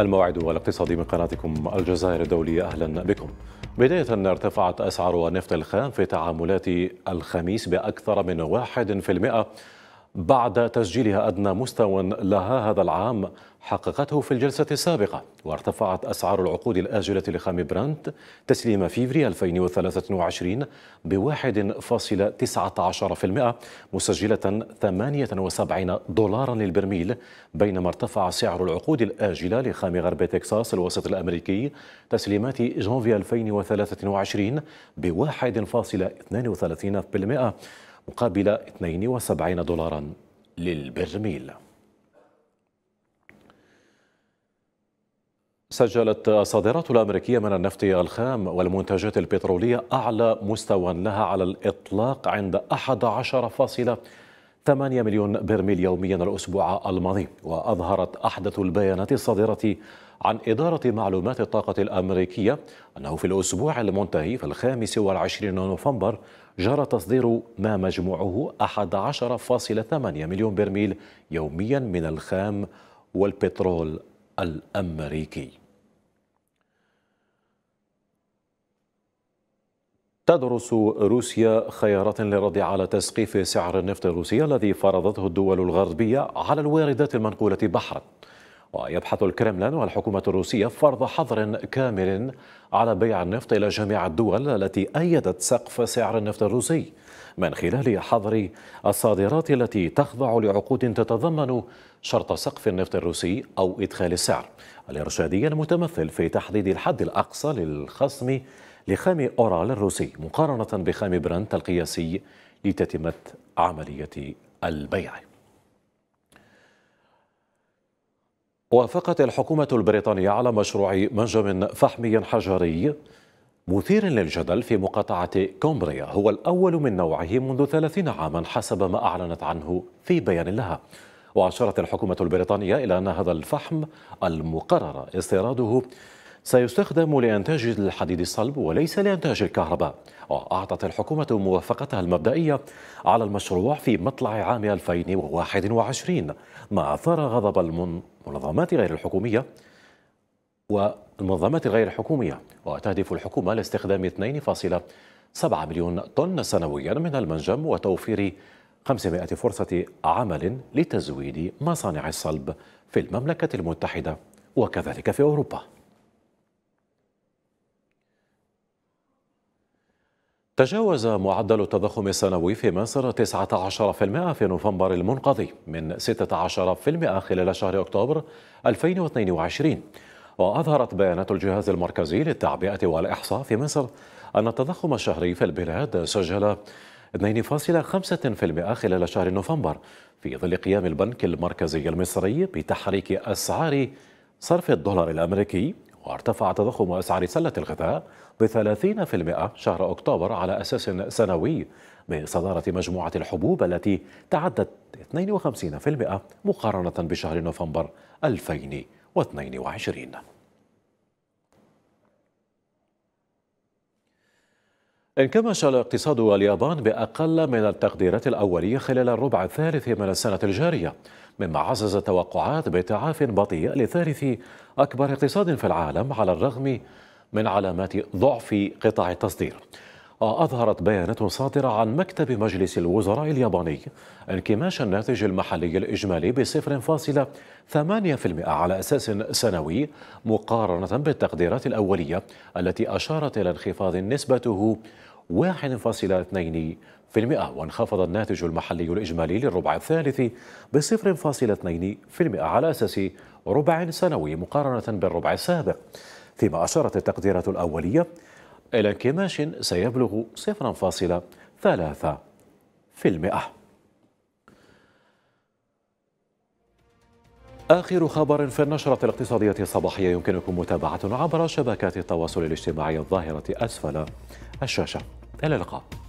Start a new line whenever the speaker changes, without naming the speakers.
الموعد الاقتصادي من قناتكم الجزائر الدولية أهلا بكم بداية ارتفعت أسعار النفط الخام في تعاملات الخميس بأكثر من 1% بعد تسجيلها أدنى مستوى لها هذا العام حققته في الجلسة السابقة وارتفعت أسعار العقود الآجلة لخام برانت تسليم فيفري 2023 ب 1.19% مسجلة 78 دولارا للبرميل بينما ارتفع سعر العقود الآجلة لخام غرب تكساس الوسط الأمريكي تسليمات جانفي 2023 ب 1.32% مقابل 72 دولارا للبرميل سجلت الصادرات الأمريكية من النفط الخام والمنتجات البترولية أعلى مستوى لها على الإطلاق عند 11.8 مليون برميل يوميا الأسبوع الماضي وأظهرت أحدث البيانات الصادرة عن إدارة معلومات الطاقة الأمريكية أنه في الأسبوع المنتهي في الخامس والعشرين نوفمبر جرى تصدير ما مجموعه 11.8 مليون برميل يوميا من الخام والبترول الأمريكي تدرس روسيا خيارات للرد على تسقيف سعر النفط الروسي الذي فرضته الدول الغربية على الواردات المنقولة بحرا ويبحث الكرملين والحكومة الروسية فرض حظر كامل على بيع النفط إلى جميع الدول التي أيدت سقف سعر النفط الروسي من خلال حظر الصادرات التي تخضع لعقود تتضمن شرط سقف النفط الروسي أو إدخال السعر الإرشادي المتمثل في تحديد الحد الأقصى للخصم لخام أورال الروسي مقارنة بخام برنت القياسي لتتمة عملية البيع وافقت الحكومة البريطانية على مشروع منجم فحمي حجري مثير للجدل في مقاطعة كومبريا هو الأول من نوعه منذ ثلاثين عاما حسب ما أعلنت عنه في بيان لها وأشارت الحكومة البريطانية إلى أن هذا الفحم المقرر استيراده سيستخدم لإنتاج الحديد الصلب وليس لإنتاج الكهرباء وأعطت الحكومة موافقتها المبدئية على المشروع في مطلع عام 2021 ما أثار غضب المنظمات غير الحكومية والمنظمات غير الحكومية وتهدف الحكومة لاستخدام 2.7 مليون طن سنويا من المنجم وتوفير 500 فرصة عمل لتزويد مصانع الصلب في المملكة المتحدة وكذلك في أوروبا تجاوز معدل التضخم السنوي في مصر 19% في نوفمبر المنقضي من 16% خلال شهر أكتوبر 2022 وأظهرت بيانات الجهاز المركزي للتعبئة والإحصاء في مصر أن التضخم الشهري في البلاد سجل 2.5% خلال شهر نوفمبر في ظل قيام البنك المركزي المصري بتحريك أسعار صرف الدولار الأمريكي وارتفع تضخم أسعار سلة الغذاء ب 30% شهر أكتوبر على أساس سنوي بصدارة مجموعة الحبوب التي تعدت 52% مقارنة بشهر نوفمبر 2022 انكمش الاقتصاد اليابان بأقل من التقديرات الأولية خلال الربع الثالث من السنة الجارية مما عزز توقعات بتعاف بطيء لثالث أكبر اقتصاد في العالم على الرغم من علامات ضعف قطاع التصدير أظهرت بيانات صادرة عن مكتب مجلس الوزراء الياباني انكماش الناتج المحلي الإجمالي بصفر فاصلة ثمانية في المئة على أساس سنوي مقارنة بالتقديرات الأولية التي أشارت إلى انخفاض نسبته 1.2% وانخفض الناتج المحلي الإجمالي للربع الثالث ب 0.2% على أساس ربع سنوي مقارنة بالربع السابق فيما أشارت التقديرات الأولية إلى انكماش سيبلغ 0.3% آخر خبر في النشرة الاقتصادية الصباحية يمكنكم متابعة عبر شبكات التواصل الاجتماعي الظاهرة أسفل الشاشة إلى اللقاء